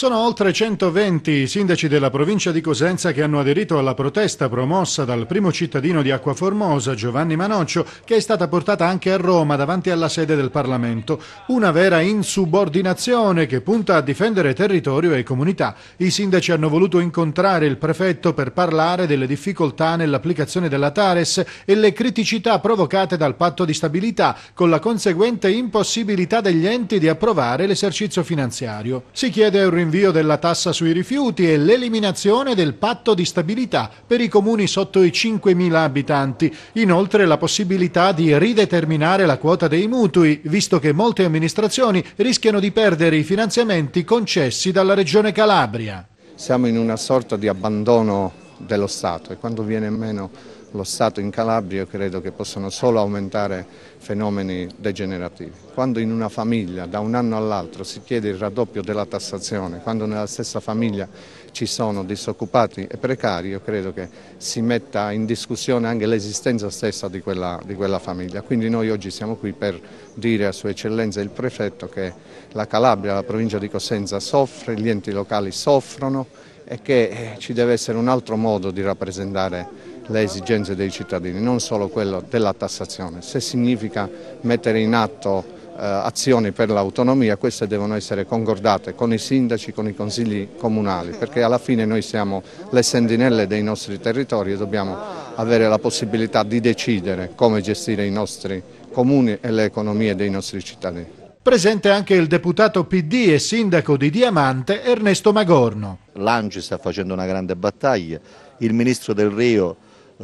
Sono oltre 120 i sindaci della provincia di Cosenza che hanno aderito alla protesta promossa dal primo cittadino di Acquaformosa, Giovanni Manoccio, che è stata portata anche a Roma davanti alla sede del Parlamento. Una vera insubordinazione che punta a difendere territorio e comunità. I sindaci hanno voluto incontrare il prefetto per parlare delle difficoltà nell'applicazione della Tares e le criticità provocate dal patto di stabilità, con la conseguente impossibilità degli enti di approvare l'esercizio finanziario. Si chiede un rinvio rinvio della tassa sui rifiuti e l'eliminazione del patto di stabilità per i comuni sotto i 5.000 abitanti. Inoltre la possibilità di rideterminare la quota dei mutui, visto che molte amministrazioni rischiano di perdere i finanziamenti concessi dalla Regione Calabria. Siamo in una sorta di abbandono dello Stato e quando viene meno lo Stato in Calabria credo che possano solo aumentare fenomeni degenerativi. Quando in una famiglia da un anno all'altro si chiede il raddoppio della tassazione, quando nella stessa famiglia ci sono disoccupati e precari, io credo che si metta in discussione anche l'esistenza stessa di quella, di quella famiglia. Quindi noi oggi siamo qui per dire a Sua Eccellenza il Prefetto che la Calabria, la provincia di Cosenza soffre, gli enti locali soffrono e che eh, ci deve essere un altro modo di rappresentare le esigenze dei cittadini, non solo quello della tassazione. Se significa mettere in atto eh, azioni per l'autonomia, queste devono essere concordate con i sindaci, con i consigli comunali, perché alla fine noi siamo le sentinelle dei nostri territori e dobbiamo avere la possibilità di decidere come gestire i nostri comuni e le economie dei nostri cittadini. Presente anche il deputato PD e sindaco di Diamante Ernesto Magorno. L'Anci sta facendo una grande battaglia, il ministro del Rio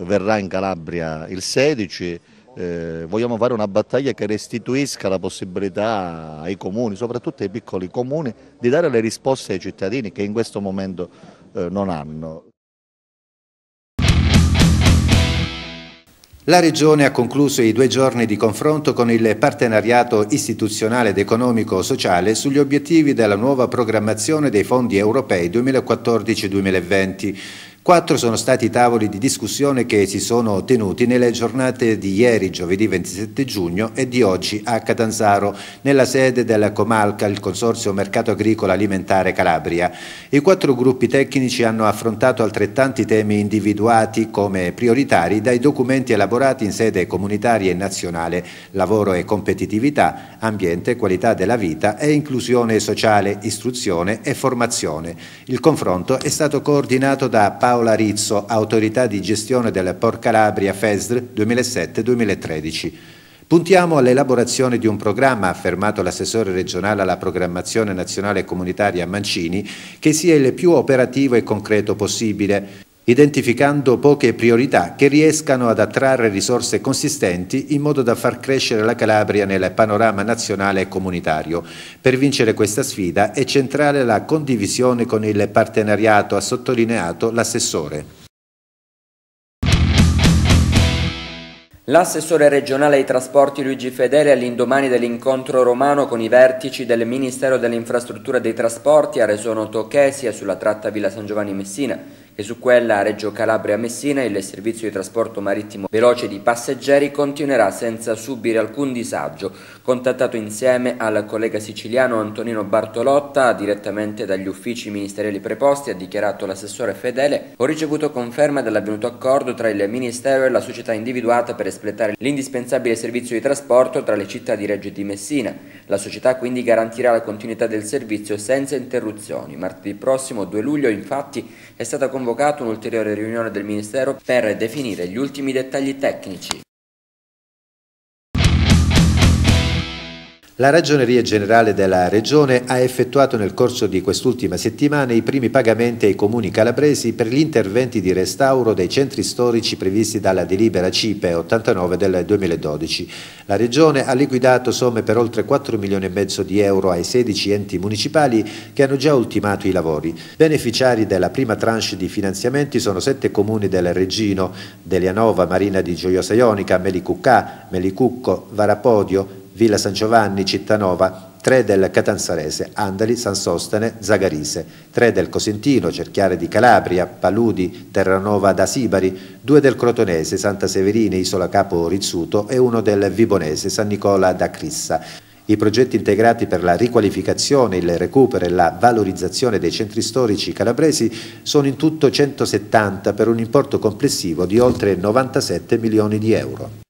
verrà in Calabria il 16, eh, vogliamo fare una battaglia che restituisca la possibilità ai comuni, soprattutto ai piccoli comuni, di dare le risposte ai cittadini che in questo momento eh, non hanno. La Regione ha concluso i due giorni di confronto con il partenariato istituzionale ed economico-sociale sugli obiettivi della nuova programmazione dei fondi europei 2014-2020. Quattro sono stati i tavoli di discussione che si sono tenuti nelle giornate di ieri, giovedì 27 giugno, e di oggi a Catanzaro, nella sede della Comalca, il Consorzio Mercato Agricolo Alimentare Calabria. I quattro gruppi tecnici hanno affrontato altrettanti temi individuati come prioritari dai documenti elaborati in sede comunitaria e nazionale, lavoro e competitività, ambiente qualità della vita e inclusione sociale, istruzione e formazione. Il confronto è stato coordinato da Paolo Paola Rizzo, Autorità di gestione della Calabria FESR 2007-2013. Puntiamo all'elaborazione di un programma, ha affermato l'assessore regionale alla programmazione nazionale e comunitaria Mancini, che sia il più operativo e concreto possibile, identificando poche priorità che riescano ad attrarre risorse consistenti in modo da far crescere la Calabria nel panorama nazionale e comunitario. Per vincere questa sfida è centrale la condivisione con il partenariato, ha sottolineato l'assessore. L'assessore regionale ai trasporti Luigi Fedele all'indomani dell'incontro romano con i vertici del Ministero delle Infrastrutture e dei Trasporti ha reso noto che sia sulla tratta Villa San Giovanni Messina e su quella Reggio Calabria-Messina il servizio di trasporto marittimo veloce di passeggeri continuerà senza subire alcun disagio, contattato insieme al collega siciliano Antonino Bartolotta direttamente dagli uffici ministeriali preposti, ha dichiarato l'assessore Fedele, ho ricevuto conferma dell'avvenuto accordo tra il Ministero e la società individuata per espletare l'indispensabile servizio di trasporto tra le città di Reggio e di Messina. La società quindi garantirà la continuità del servizio senza interruzioni. Martedì prossimo 2 luglio infatti è stata convocata convocato un'ulteriore riunione del Ministero per definire gli ultimi dettagli tecnici. La Ragioneria Generale della Regione ha effettuato nel corso di quest'ultima settimana i primi pagamenti ai comuni calabresi per gli interventi di restauro dei centri storici previsti dalla delibera CIPE 89 del 2012. La Regione ha liquidato somme per oltre 4 milioni e mezzo di euro ai 16 enti municipali che hanno già ultimato i lavori. Beneficiari della prima tranche di finanziamenti sono sette comuni del Regino, Delianova, Marina di Gioiosa Ionica, Melicucca, Melicucco, Varapodio, Villa San Giovanni, Cittanova, 3 del Catanzarese, Andali, San Sostene, Zagarise, 3 del Cosentino, Cerchiare di Calabria, Paludi, Terranova da Sibari, 2 del Crotonese, Santa Severina, Isola Capo Rizzuto e 1 del Vibonese, San Nicola da Crissa. I progetti integrati per la riqualificazione, il recupero e la valorizzazione dei centri storici calabresi sono in tutto 170 per un importo complessivo di oltre 97 milioni di euro.